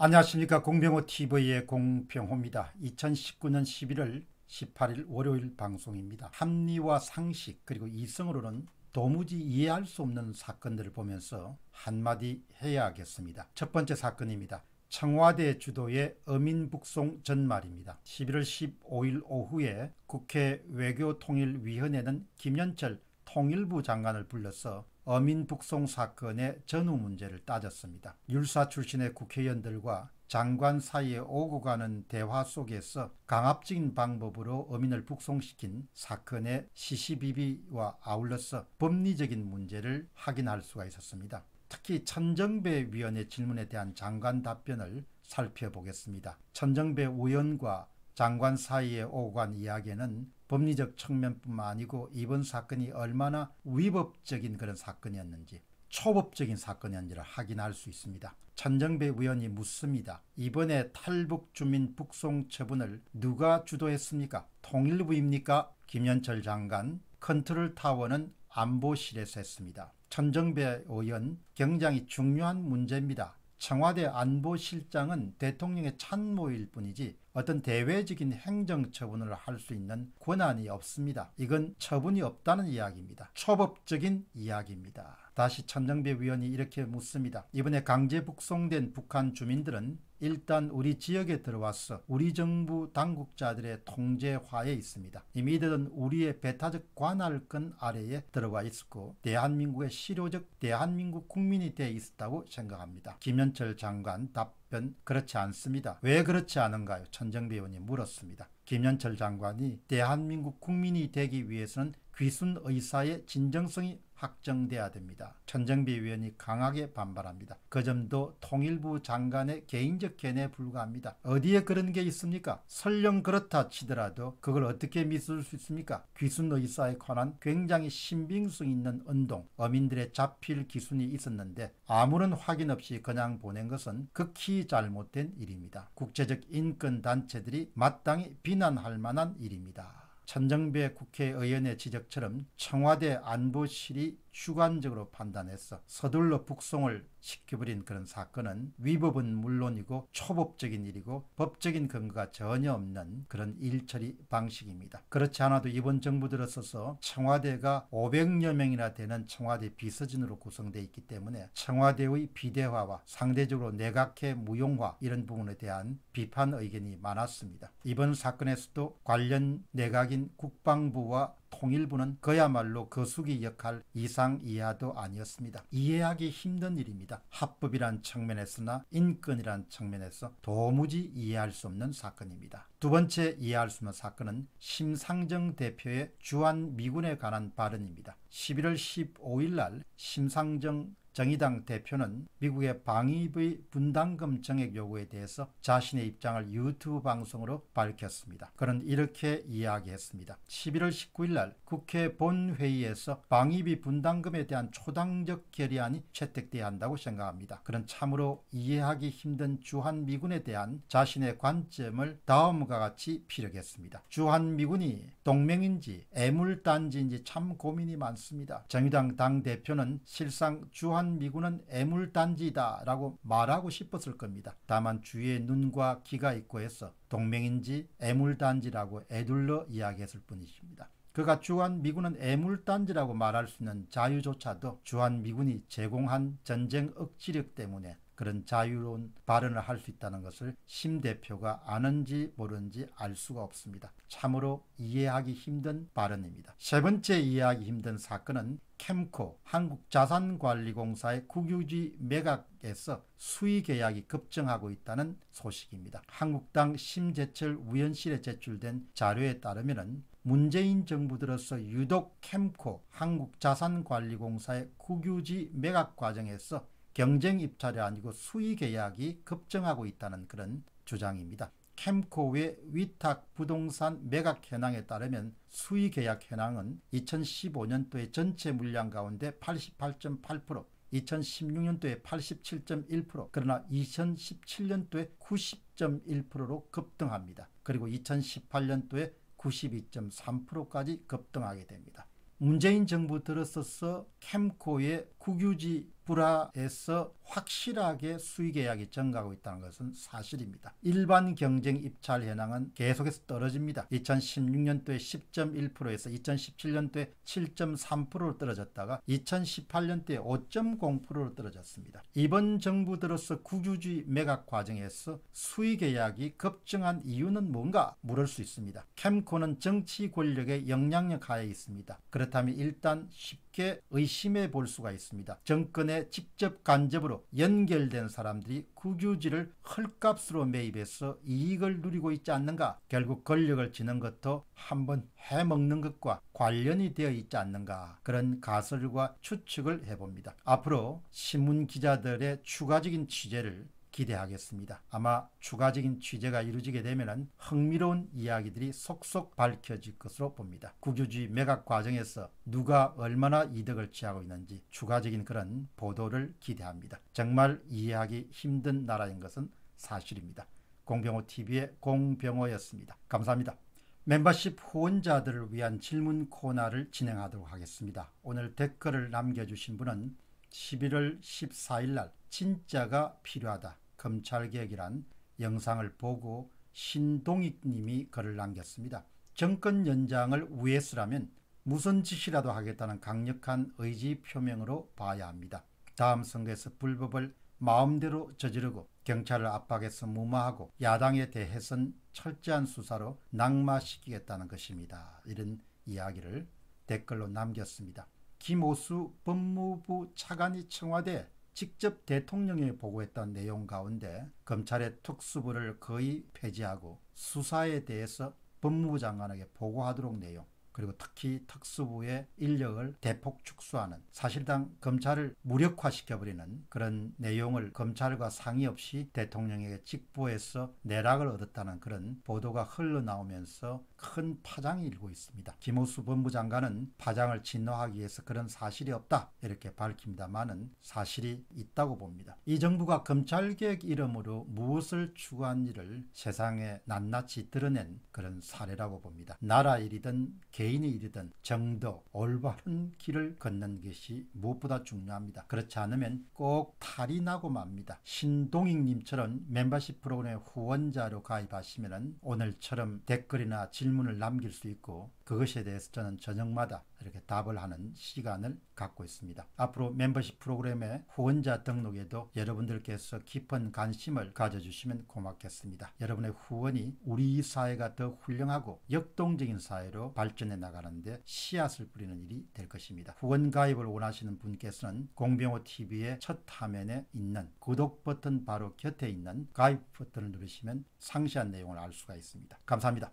안녕하십니까 공병호TV의 공병호입니다. 2019년 11월 18일 월요일 방송입니다. 합리와 상식 그리고 이성으로는 도무지 이해할 수 없는 사건들을 보면서 한마디 해야겠습니다. 첫 번째 사건입니다. 청와대 주도의 어민북송 전말입니다. 11월 15일 오후에 국회 외교통일위원회는 김현철 통일부 장관을 불러서 어민북송 사건의 전후 문제를 따졌습니다. 율사 출신의 국회의원들과 장관 사이에 오고 가는 대화 속에서 강압적인 방법으로 어민을 북송시킨 사건의 시시비비와 아울러서 법리적인 문제를 확인할 수가 있었습니다. 특히 천정배 위원의 질문에 대한 장관 답변을 살펴보겠습니다. 천정배 의원과 장관 사이의 오간 이야기는 법리적 측면뿐만 아니고 이번 사건이 얼마나 위법적인 그런 사건이었는지 초법적인 사건이었는지를 확인할 수 있습니다. 천정배 의원이 묻습니다. 이번에 탈북 주민 북송 처분을 누가 주도했습니까? 통일부입니까? 김현철 장관 컨트롤 타워는 안보실에서 했습니다. 천정배 의원 굉장히 중요한 문제입니다. 청와대 안보실장은 대통령의 참모일 뿐이지 어떤 대외적인 행정 처분을 할 수 있는 권한이 없습니다. 이건 처분이 없다는 이야기입니다. 초법적인 이야기입니다. 다시 천정배 위원이 이렇게 묻습니다. 이번에 강제 북송된 북한 주민들은 일단 우리 지역에 들어와서 우리 정부 당국자들의 통제화에 있습니다. 이미 들은 우리의 배타적 관할권 아래에 들어와 있었고 대한민국의 실효적 대한민국 국민이 돼 있었다고 생각합니다. 김현철 장관 답변 그렇지 않습니다. 왜 그렇지 않은가요? 천정배 의원이 물었습니다. 김현철 장관이 대한민국 국민이 되기 위해서는 귀순 의사의 진정성이 확정돼야 됩니다. 천정비 위원이 강하게 반발합니다. 그 점도 통일부 장관의 개인적 견해에 불과합니다. 어디에 그런 게 있습니까? 설령 그렇다 치더라도 그걸 어떻게 믿을 수 있습니까? 귀순 의사에 관한 굉장히 신빙성 있는 운동, 어민들의 자필 기순이 있었는데 아무런 확인 없이 그냥 보낸 것은 극히 잘못된 일입니다. 국제적 인권단체들이 마땅히 비난할 만한 일입니다. 천정배 국회의원의 지적처럼 청와대 안보실이 주관적으로 판단해서 서둘러 북송을 시켜버린 그런 사건은 위법은 물론이고 초법적인 일이고 법적인 근거가 전혀 없는 그런 일처리 방식입니다. 그렇지 않아도 이번 정부 들어서서 청와대가 500여 명이나 되는 청와대 비서진으로 구성되어 있기 때문에 청와대의 비대화와 상대적으로 내각해 무용화 이런 부분에 대한 비판 의견이 많았습니다. 이번 사건에서도 관련 내각인 국방부와 통일부는 그야말로 거수기 그 역할 이상 이하도 아니었습니다. 이해하기 힘든 일입니다. 합법이란 측면에서나 인권이란 측면에서 도무지 이해할 수 없는 사건입니다. 두 번째 이해할 수 없는 사건은 심상정 대표의 주한 미군에 관한 발언입니다. 11월 15일 날 심상정 정의당 대표는 미국의 방위비 분담금 정액 요구에 대해서 자신의 입장을 유튜브 방송으로 밝혔습니다. 그는 이렇게 이야기했습니다. 11월 19일 날 국회 본회의에서 방위비 분담금에 대한 초당적 결의안이 채택돼야 한다고 생각합니다. 그는 참으로 이해하기 힘든 주한미군에 대한 자신의 관점을 다음과 같이 피력했습니다. 주한미군이 동맹인지 애물단지인지 참 고민이 많습니다. 정의당 당대표는 실상 주한 한미군은 애물단지다라고 말하고 싶었을 겁니다. 다만 주위에 눈과 귀가 있고 해서 동맹인지 애물단지라고 애둘러 이야기했을 뿐이십니다. 그가 주한미군은 애물단지라고 말할 수 있는 자유조차도 주한미군이 제공한 전쟁 억지력 때문에 그런 자유로운 발언을 할 수 있다는 것을 심 대표가 아는지 모르는지알 수가 없습니다. 참으로 이해하기 힘든 발언입니다. 세 번째 이해하기 힘든 사건은 캠코 한국자산관리공사의 국유지 매각에서 수의계약이 급증하고 있다는 소식입니다. 한국당 심재철 우연실에 제출된 자료에 따르면 문재인 정부 들어서 유독 캠코 한국자산관리공사의 국유지 매각 과정에서 경쟁 입찰이 아니고 수의 계약이 급증하고 있다는 그런 주장입니다. 캠코의 위탁 부동산 매각 현황에 따르면 수의 계약 현황은 2015년도의 전체 물량 가운데 88.8%, 2016년도에 87.1%, 그러나 2017년도에 90.1%로 급등합니다. 그리고 2018년도에 92.3%까지 급등하게 됩니다. 문재인 정부 들어서서 캠코의 국유지 불화에서 확실하게 수익 계약이 증가하고 있다는 것은 사실입니다. 일반 경쟁 입찰 현황은 계속해서 떨어집니다. 2016년도에 10.1%에서 2017년도에 7.3%로 떨어졌다가 2018년도에 5.0%로 떨어졌습니다. 이번 정부 들어서 국유지 매각 과정에서 수익 계약이 급증한 이유는 뭔가 물을 수 있습니다. 캠코는 정치 권력의 영향력 하에 있습니다. 그렇다면 일단 쉽 이게 의심해 볼 수가 있습니다. 정권의 직접 간접으로 연결된 사람들이 국유지를 헐값으로 매입해서 이익을 누리고 있지 않는가? 결국 권력을 지는 것도 한번 해먹는 것과 관련이 되어 있지 않는가? 그런 가설과 추측을 해봅니다. 앞으로 신문 기자들의 추가적인 취재를 기대하겠습니다. 아마 추가적인 취재가 이루어지게 되면 흥미로운 이야기들이 속속 밝혀질 것으로 봅니다. 국유주의 매각 과정에서 누가 얼마나 이득을 취하고 있는지 추가적인 그런 보도를 기대합니다. 정말 이해하기 힘든 나라인 것은 사실입니다. 공병호TV의 공병호였습니다. 감사합니다. 멤버십 후원자들을 위한 질문 코너를 진행하도록 하겠습니다. 오늘 댓글을 남겨주신 분은 11월 14일 날 진짜가 필요하다 검찰개혁이란 영상을 보고 신동익 님이 글을 남겼습니다. 정권 연장을 위해서라면 무슨 짓이라도 하겠다는 강력한 의지 표명으로 봐야 합니다. 다음 선거에서 불법을 마음대로 저지르고 경찰을 압박해서 무마하고 야당에 대해선 철저한 수사로 낙마시키겠다는 것입니다. 이런 이야기를 댓글로 남겼습니다. 김호수 법무부 차관이 청와대 직접 대통령에 보고했던 내용 가운데 검찰의 특수부를 거의 폐지하고 수사에 대해서 법무부 장관에게 보고하도록 내용 그리고 특히 특수부의 인력을 대폭 축소하는 사실상 검찰을 무력화시켜버리는 그런 내용을 검찰과 상의 없이 대통령에게 직보해서 내락을 얻었다는 그런 보도가 흘러나오면서 큰 파장이 일고 있습니다. 김호수 법무 장관은 파장을 진화하기 위해서 그런 사실이 없다 이렇게 밝힙니다만은 사실이 있다고 봅니다. 이 정부가 검찰개혁 이름으로 무엇을 추구한 일을 세상에 낱낱이 드러낸 그런 사례라고 봅니다. 나라 일이든 개 개인이 이르든 정도 올바른 길을 걷는 것이 무엇보다 중요합니다. 그렇지 않으면 꼭 탈이 나고 맙니다. 신동익님처럼 멤버십 프로그램 후원자로 가입하시면 오늘처럼 댓글이나 질문을 남길 수 있고 그것에 대해서 저는 저녁마다 이렇게 답을 하는 시간을 갖고 있습니다. 앞으로 멤버십 프로그램의 후원자 등록에도 여러분들께서 깊은 관심을 가져주시면 고맙겠습니다. 여러분의 후원이 우리 사회가 더 훌륭하고 역동적인 사회로 발전해 나가는데 씨앗을 뿌리는 일이 될 것입니다. 후원 가입을 원하시는 분께서는 공병호TV의 첫 화면에 있는 구독 버튼 바로 곁에 있는 가입 버튼을 누르시면 상세한 내용을 알 수가 있습니다. 감사합니다.